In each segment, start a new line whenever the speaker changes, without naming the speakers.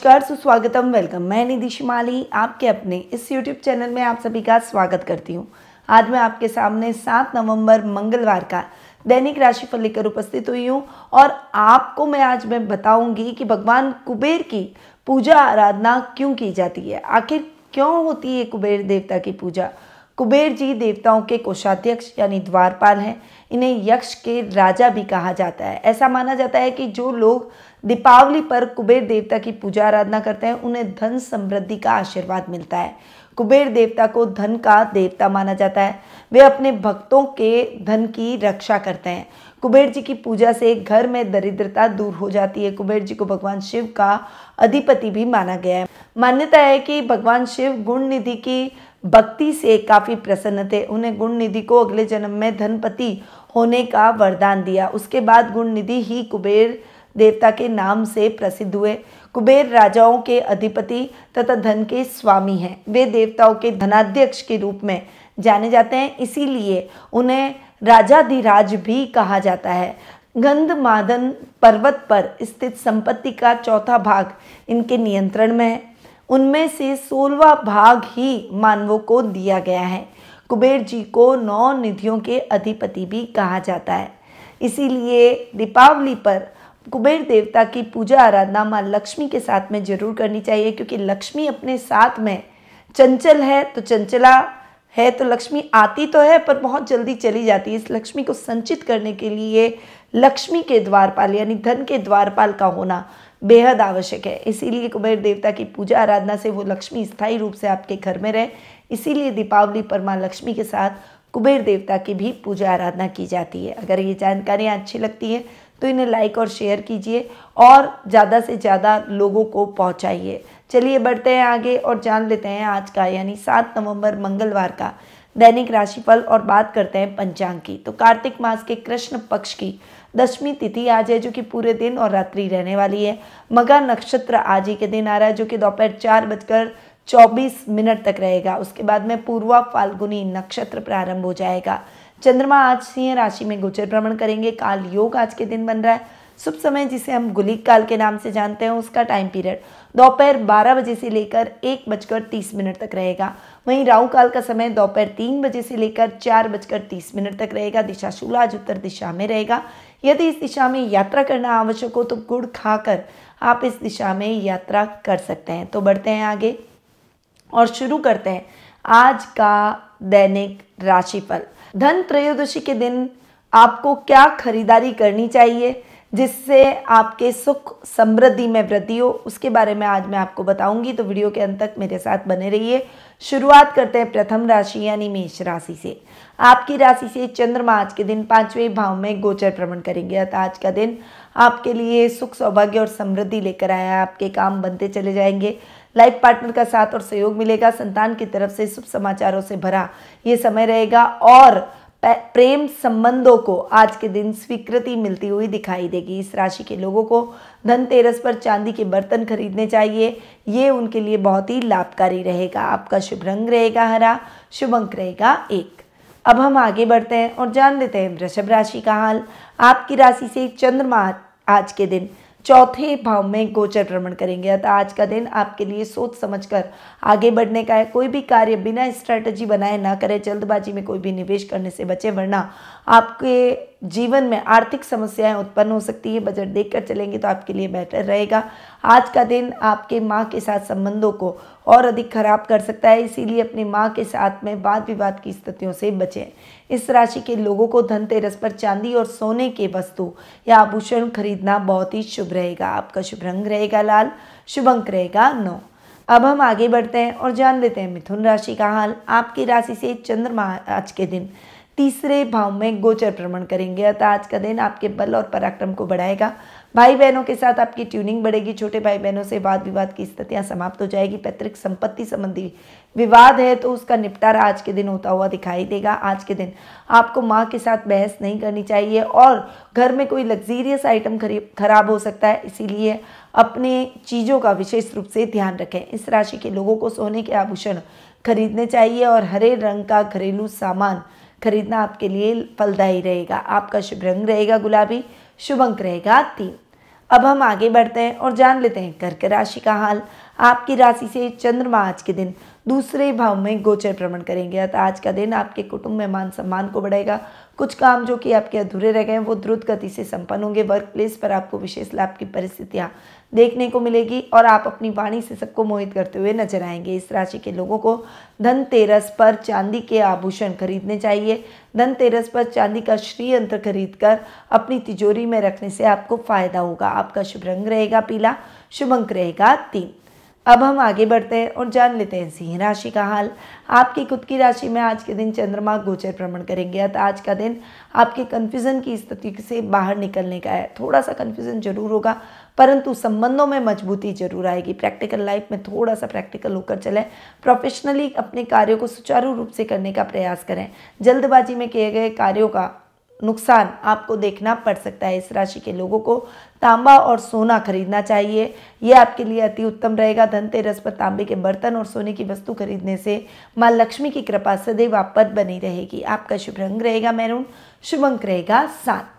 नमस्कार सुस्वागतम वेलकम मैं निधि शिमाली आपके अपने इस यूट्यूब चैनल में आप सभी का स्वागत करती हूँ आज मैं आपके सामने 7 नवंबर मंगलवार का दैनिक राशिफल लेकर उपस्थित हुई हूँ और आपको मैं आज मैं बताऊंगी कि भगवान कुबेर की पूजा आराधना क्यों की जाती है आखिर क्यों होती है कुबेर देवता की पूजा कुबेर जी देवताओं के कोषाध्यक्ष यानी द्वारपाल हैं इन्हें यक्ष के राजा भी कहा जाता है ऐसा माना जाता है कि जो लोग दीपावली पर कुबेर देवता की पूजा आराधना करते हैं उन्हें धन समृद्धि का आशीर्वाद मिलता है कुबेर देवता को धन का देवता माना जाता है वे अपने भक्तों के धन की रक्षा करते हैं कुबेर जी की पूजा से घर में दरिद्रता दूर हो जाती है कुबेर जी को भगवान शिव का अधिपति भी माना गया है मान्यता है कि भगवान शिव गुण निधि की भक्ति से काफ़ी प्रसन्न थे उन्हें गुण निधि को अगले जन्म में धनपति होने का वरदान दिया उसके बाद गुण निधि ही कुबेर देवता के नाम से प्रसिद्ध हुए कुबेर राजाओं के अधिपति तथा धन के स्वामी हैं वे देवताओं के धनाध्यक्ष के रूप में जाने जाते हैं इसीलिए उन्हें राजाधिराज भी कहा जाता है गंध मादन पर्वत पर स्थित संपत्ति का चौथा भाग इनके नियंत्रण में है उनमें से सोलवा भाग ही मानवों को दिया गया है कुबेर जी को नौ निधियों के अधिपति भी कहा जाता है इसीलिए दीपावली पर कुबेर देवता की पूजा आराधना माँ लक्ष्मी के साथ में जरूर करनी चाहिए क्योंकि लक्ष्मी अपने साथ में चंचल है तो चंचला है तो लक्ष्मी आती तो है पर बहुत जल्दी चली जाती है इस लक्ष्मी को संचित करने के लिए लक्ष्मी के द्वारपाल यानी धन के द्वारपाल का होना बेहद आवश्यक है इसीलिए कुबेर देवता की पूजा आराधना से वो लक्ष्मी स्थायी रूप से आपके घर में रहे इसीलिए दीपावली पर माँ लक्ष्मी के साथ कुबेर देवता की भी पूजा आराधना की जाती है अगर ये जानकारियाँ अच्छी लगती है तो इन्हें लाइक और शेयर कीजिए और ज़्यादा से ज़्यादा लोगों को पहुँचाइए चलिए बढ़ते हैं आगे और जान लेते हैं आज का यानी सात नवंबर मंगलवार का दैनिक राशिफल और बात करते हैं पंचांग की तो कार्तिक मास के कृष्ण पक्ष की दशमी तिथि आज है जो कि पूरे दिन और रात्रि रहने वाली है मगा नक्षत्र आज ही के दिन आ रहा है जो कि दोपहर चार बजकर चौबीस मिनट तक रहेगा उसके बाद में पूर्वा फाल्गुनी नक्षत्र प्रारंभ हो जाएगा चंद्रमा आज सिंह राशि में गोचर भ्रमण करेंगे काल योग आज के दिन बन रहा है शुभ समय जिसे हम गुलिक काल के नाम से जानते हैं उसका टाइम पीरियड दोपहर बारह बजे से लेकर एक बजकर तीस मिनट तक रहेगा वहीं राहु काल का समय दोपहर तीन बजे से लेकर चार बजकर तीस मिनट तक रहेगा दिशा शूल आज उत्तर दिशा में रहेगा यदि इस दिशा में यात्रा करना आवश्यक हो तो गुड़ खाकर आप इस दिशा में यात्रा कर सकते हैं तो बढ़ते हैं आगे और शुरू करते हैं आज का दैनिक राशिफल धन त्रयोदशी के दिन आपको क्या खरीदारी करनी चाहिए जिससे आपके सुख समृद्धि में वृद्धि हो उसके बारे में आज मैं आपको बताऊंगी तो वीडियो के अंत तक मेरे साथ बने रहिए शुरुआत करते हैं प्रथम राशि यानी मेष राशि से आपकी राशि से चंद्रमा आज के दिन पांचवें भाव में गोचर भ्रमण करेंगे अतः आज का दिन आपके लिए सुख सौभाग्य और समृद्धि लेकर आया आपके काम बनते चले जाएंगे लाइफ पार्टनर का साथ और सहयोग मिलेगा संतान की तरफ से शुभ समाचारों से भरा ये समय रहेगा और प्रेम संबंधों को आज के दिन स्वीकृति मिलती हुई दिखाई देगी इस राशि के लोगों को धनतेरस पर चांदी के बर्तन खरीदने चाहिए ये उनके लिए बहुत ही लाभकारी रहेगा आपका शुभ रंग रहेगा हरा शुभ अंक रहेगा एक अब हम आगे बढ़ते हैं और जान लेते हैं वृषभ राशि का हाल आपकी राशि से चंद्रमा आज के दिन चौथे भाव में गोचर भ्रमण करेंगे अतः आज का दिन आपके लिए सोच समझकर आगे बढ़ने का है कोई भी कार्य बिना स्ट्रैटेजी बनाए ना करें जल्दबाजी में कोई भी निवेश करने से बचे वरना आपके जीवन में आर्थिक समस्याएं उत्पन्न हो सकती है बजट देखकर चलेंगे तो आपके लिए बेहतर रहेगा आज का दिन आपके माँ के साथ संबंधों को और अधिक खराब कर सकता है इसीलिए अपनी माँ के साथ में वाद विवाद की स्थितियों से बचें इस राशि के लोगों को धनतेरस पर चांदी और सोने के वस्तु या आभूषण खरीदना बहुत ही शुभ रहेगा आपका शुभ रंग रहेगा लाल शुभ अंक रहेगा नौ अब हम आगे बढ़ते हैं और जान लेते हैं मिथुन राशि का हाल आपकी राशि से चंद्रमा आज के दिन तीसरे भाव में गोचर भ्रमण करेंगे अतः आज का दिन आपके बल और पराक्रम को बढ़ाएगा भाई बहनों के साथ आपकी ट्यूनिंग बढ़ेगी छोटे भाई बहनों से वाद विवाद की स्थितियां समाप्त हो जाएगी पैतृक संपत्ति संबंधी विवाद है तो उसका निपटारा आज के दिन होता हुआ दिखाई देगा आज के दिन आपको माँ के साथ बहस नहीं करनी चाहिए और घर में कोई लग्जीरियस आइटम खराब हो सकता है इसीलिए अपने चीज़ों का विशेष रूप से ध्यान रखें इस राशि के लोगों को सोने के आभूषण खरीदने चाहिए और हरे रंग का घरेलू सामान खरीदना आपके लिए फलदायी रहेगा आपका शुभ रंग रहेगा गुलाबी शुभ अंक रहेगा तीन अब हम आगे बढ़ते हैं और जान लेते हैं कर्क राशि का हाल आपकी राशि से चंद्रमा आज के दिन दूसरे भाव में गोचर भ्रमण करेंगे अतः आज का दिन आपके कुटुंब में मान सम्मान को बढ़ेगा कुछ काम जो कि आपके अधूरे रह गए हैं वो द्रुत गति से संपन्न होंगे वर्क प्लेस पर आपको विशेष लाभ की परिस्थितियाँ देखने को मिलेगी और आप अपनी वाणी से सबको मोहित करते हुए नजर आएंगे इस राशि के लोगों को धनतेरस पर चांदी के आभूषण खरीदने चाहिए धनतेरस पर चांदी का श्री यंत्र खरीद कर अपनी तिजोरी में रखने से आपको फायदा होगा आपका शुभ रंग रहेगा पीला शुभ अंक रहेगा तीन अब हम आगे बढ़ते हैं और जान लेते हैं सिंह राशि का हाल आपकी खुद की राशि में आज के दिन चंद्रमा गोचर भ्रमण करेंगे अतः आज का दिन आपके कन्फ्यूज़न की स्थिति से बाहर निकलने का है थोड़ा सा कन्फ्यूज़न जरूर होगा परंतु संबंधों में मजबूती जरूर आएगी प्रैक्टिकल लाइफ में थोड़ा सा प्रैक्टिकल होकर चलें प्रोफेशनली अपने कार्यों को सुचारू रूप से करने का प्रयास करें जल्दबाजी में किए गए कार्यों का नुकसान आपको देखना पड़ सकता है इस राशि के लोगों को तांबा और सोना खरीदना चाहिए यह आपके लिए अति उत्तम रहेगा धनतेरस पर तांबे के बर्तन और सोने की वस्तु खरीदने से माँ लक्ष्मी की कृपा सदैव आप बनी रहेगी आपका शुभ रंग रहेगा मैरून शुभ अंक रहेगा सात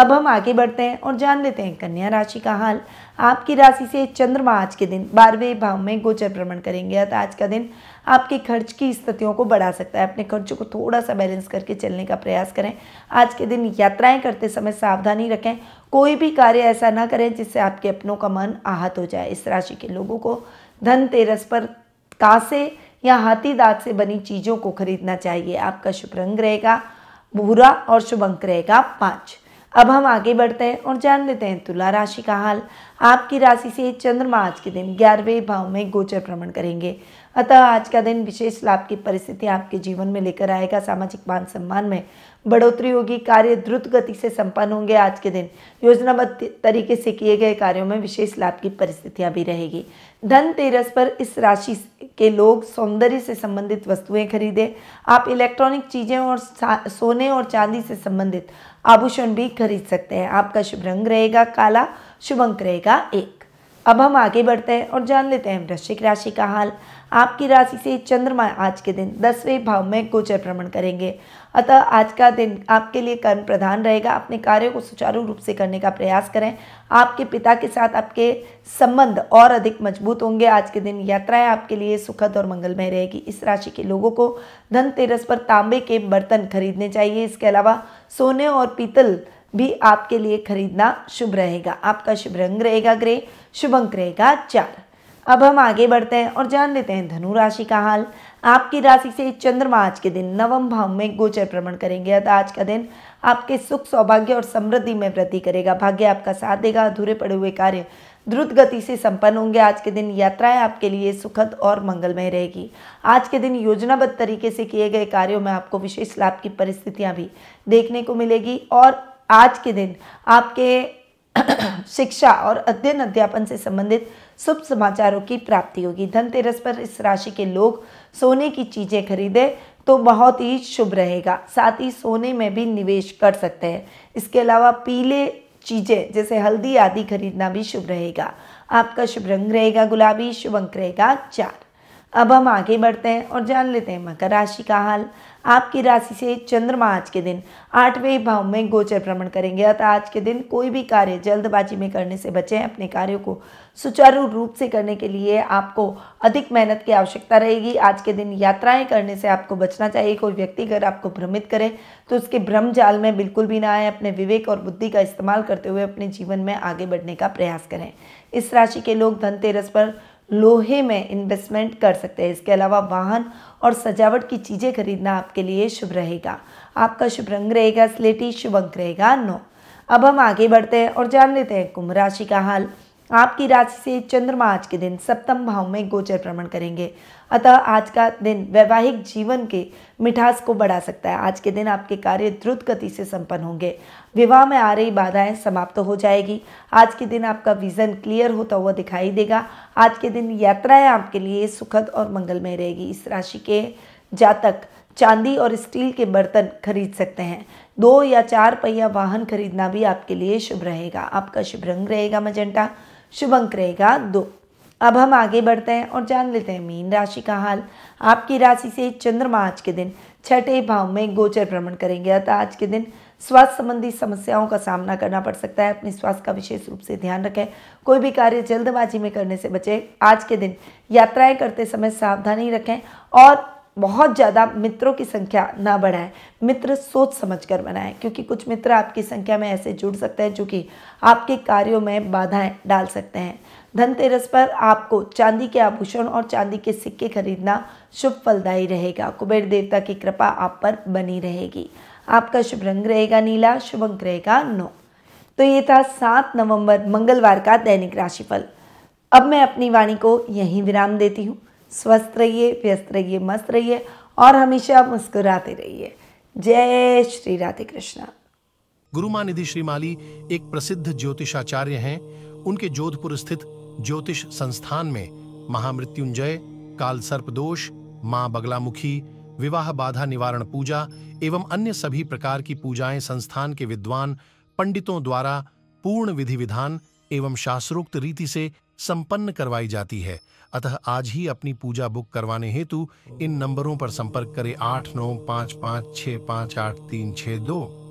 अब हम आगे बढ़ते हैं और जान लेते हैं कन्या राशि का हाल आपकी राशि से चंद्रमा आज के दिन बारहवें भाव में गोचर भ्रमण करेंगे अतः आज का दिन आपके खर्च की स्थितियों को बढ़ा सकता है अपने खर्चों को थोड़ा सा बैलेंस करके चलने का प्रयास करें आज के दिन यात्राएं करते समय सावधानी रखें कोई भी कार्य ऐसा ना करें जिससे आपके अपनों का मन आहत हो जाए इस राशि के लोगों को धनतेरस पर कांसे या हाथी दाग से बनी चीज़ों को खरीदना चाहिए आपका शुभ रंग रहेगा भूरा और शुभ अंक रहेगा पाँच अब हम आगे बढ़ते हैं और जान लेते हैं तुला राशि का हाल आपकी राशि से चंद्रमा आज के दिन ग्यारहवें भाव में गोचर भ्रमण करेंगे अतः आज का दिन विशेष लाभ की परिस्थिति आपके जीवन में लेकर आएगा सामाजिक मान सम्मान में बढ़ोतरी होगी कार्य द्रुत गति से संपन्न होंगे आज के दिन योजनाबद्ध तरीके से किए गए कार्यों में विशेष लाभ की परिस्थितियां भी रहेगी धनतेरस पर इस राशि के लोग सौंदर्य से संबंधित वस्तुएं खरीदें आप इलेक्ट्रॉनिक चीज़ें और सोने और चांदी से संबंधित आभूषण भी खरीद सकते हैं आपका शुभ रंग रहेगा काला शुभ अंक रहेगा एक अब हम आगे बढ़ते हैं और जान लेते हैं वृश्चिक राशि का हाल आपकी राशि से चंद्रमा आज के दिन दसवें भाव में गोचर भ्रमण करेंगे अतः आज का दिन आपके लिए कर्म प्रधान रहेगा अपने कार्यों को सुचारू रूप से करने का प्रयास करें आपके पिता के साथ आपके संबंध और अधिक मजबूत होंगे आज के दिन यात्राएं आपके लिए सुखद और मंगलमय रहेगी इस राशि के लोगों को धनतेरस पर तांबे के बर्तन खरीदने चाहिए इसके अलावा सोने और पीतल भी आपके लिए खरीदना शुभ रहेगा आपका शुभ रंग रहेगा ग्रे शुभ अंक रहेगा चार अब हम आगे बढ़ते हैं और जान लेते हैं धनु राशि का हाल आपकी राशि से चंद्रमा आज के दिन नवम भाव में गोचर भ्रमण करेंगे अतः आज का दिन आपके सुख सौभाग्य और समृद्धि में वृद्धि करेगा भाग्य आपका साथ देगा अधूरे पड़े हुए कार्य द्रुत गति से संपन्न होंगे आज के दिन यात्राएं आपके लिए सुखद और मंगलमय रहेगी आज के दिन योजनाबद्ध तरीके से किए गए कार्यों में आपको विशेष लाभ की परिस्थितियां भी देखने को मिलेगी और आज के दिन आपके शिक्षा और अध्ययन अध्यापन से संबंधित शुभ समाचारों की प्राप्ति होगी धनतेरस पर इस राशि के लोग सोने की चीज़ें खरीदें तो बहुत ही शुभ रहेगा साथ ही सोने में भी निवेश कर सकते हैं इसके अलावा पीले चीज़ें जैसे हल्दी आदि खरीदना भी शुभ रहेगा आपका शुभ रंग रहेगा गुलाबी शुभ अंक रहेगा चार अब हम आगे बढ़ते हैं और जान लेते हैं मकर राशि का हाल आपकी राशि से चंद्रमा आज के दिन आठवें भाव में गोचर भ्रमण करेंगे अतः आज के दिन कोई भी कार्य जल्दबाजी में करने से बचें अपने कार्यों को सुचारू रूप से करने के लिए आपको अधिक मेहनत की आवश्यकता रहेगी आज के दिन यात्राएं करने से आपको बचना चाहिए कोई व्यक्ति अगर आपको भ्रमित करे तो उसके भ्रम जाल में बिल्कुल भी ना आए अपने विवेक और बुद्धि का इस्तेमाल करते हुए अपने जीवन में आगे बढ़ने का प्रयास करें इस राशि के लोग धनतेरस पर लोहे में इन्वेस्टमेंट कर सकते हैं इसके अलावा वाहन और सजावट की चीज़ें खरीदना आपके लिए शुभ रहेगा आपका शुभ रंग रहेगा स्लेटी शुभ अंक रहेगा नौ अब हम आगे बढ़ते हैं और जान लेते हैं कुंभ राशि का हाल आपकी राशि से चंद्रमा आज के दिन सप्तम भाव में गोचर भ्रमण करेंगे अतः आज का दिन वैवाहिक जीवन के मिठास को बढ़ा सकता है आज के दिन आपके कार्य द्रुत गति से संपन्न होंगे विवाह में आ रही बाधाएं समाप्त तो हो जाएगी आज के दिन आपका विजन क्लियर होता हुआ दिखाई देगा आज के दिन यात्राएं आपके लिए सुखद और मंगलमय रहेगी इस राशि के जातक चांदी और स्टील के बर्तन खरीद सकते हैं दो या चार पहिया वाहन खरीदना भी आपके लिए शुभ रहेगा आपका शुभ रंग रहेगा मजेंटा शुभ अंक रहेगा दो अब हम आगे बढ़ते हैं और जान लेते हैं मीन राशि का हाल आपकी राशि से चंद्रमा आज के दिन छठे भाव में गोचर भ्रमण करेंगे अतः आज के दिन स्वास्थ्य संबंधी समस्याओं का सामना करना पड़ सकता है अपने स्वास्थ्य का विशेष रूप से ध्यान रखें कोई भी कार्य जल्दबाजी में करने से बचें आज के दिन यात्राएं करते समय सावधानी रखें और बहुत ज़्यादा मित्रों की संख्या ना बढ़ाएं मित्र सोच समझ कर बनाएं क्योंकि कुछ मित्र आपकी संख्या में ऐसे जुड़ सकते हैं जो कि आपके कार्यों में बाधाएं डाल सकते हैं धनतेरस पर आपको चांदी के आभूषण और चांदी के सिक्के खरीदना शुभ फलदायी रहेगा कुबेर देवता की कृपा आप पर बनी रहेगी आपका शुभ रंग रहेगा नीला शुभ अंक रहेगा नौ तो ये था सात नवंबर मंगलवार का दैनिक राशिफल अब मैं अपनी वाणी को यहीं विराम देती हूँ स्वस्थ रहिए व्यस्त रहिए मस्त रहिए और हमेशा मुस्कुराते रहिए जय श्री राधे कृष्ण गुरु मानिधि माली एक प्रसिद्ध ज्योतिषाचार्य हैं उनके जोधपुर स्थित ज्योतिष संस्थान में महामृत्युंजय काल सर्प दोष माँ बगलामुखी विवाह बाधा निवारण पूजा एवं अन्य सभी प्रकार की पूजाएं संस्थान के विद्वान पंडितों द्वारा पूर्ण विधि विधान एवं शास्त्रोक्त रीति से संपन्न करवाई जाती है अतः आज ही अपनी पूजा बुक करवाने हेतु इन नंबरों पर संपर्क करें आठ नौ पाँच पाँच छः पाँच आठ तीन छः दो